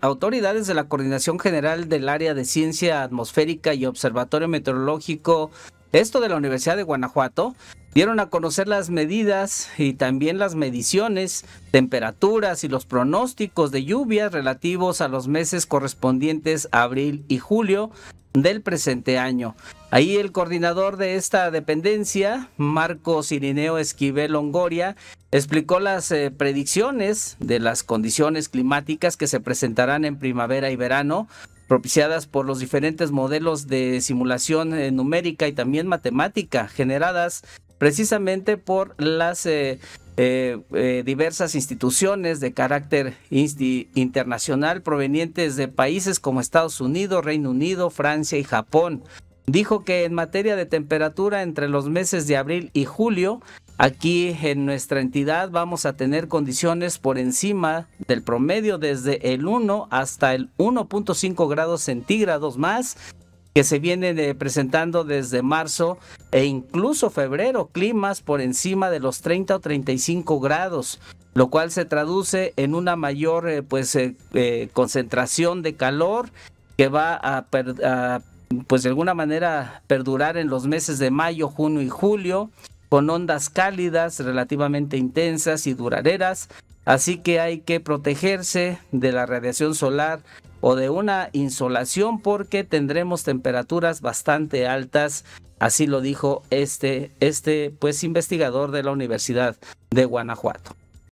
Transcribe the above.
autoridades de la Coordinación General del Área de Ciencia Atmosférica y Observatorio Meteorológico esto de la Universidad de Guanajuato, dieron a conocer las medidas y también las mediciones, temperaturas y los pronósticos de lluvias relativos a los meses correspondientes a abril y julio del presente año. Ahí el coordinador de esta dependencia, Marco Sirineo Esquivel Longoria, explicó las eh, predicciones de las condiciones climáticas que se presentarán en primavera y verano propiciadas por los diferentes modelos de simulación eh, numérica y también matemática generadas precisamente por las eh, eh, diversas instituciones de carácter internacional provenientes de países como Estados Unidos, Reino Unido, Francia y Japón. Dijo que en materia de temperatura entre los meses de abril y julio, Aquí en nuestra entidad vamos a tener condiciones por encima del promedio desde el 1 hasta el 1.5 grados centígrados más que se vienen eh, presentando desde marzo e incluso febrero, climas por encima de los 30 o 35 grados, lo cual se traduce en una mayor eh, pues, eh, concentración de calor que va a, a, pues de alguna manera perdurar en los meses de mayo, junio y julio con ondas cálidas relativamente intensas y duraderas, así que hay que protegerse de la radiación solar o de una insolación porque tendremos temperaturas bastante altas, así lo dijo este, este pues investigador de la Universidad de Guanajuato.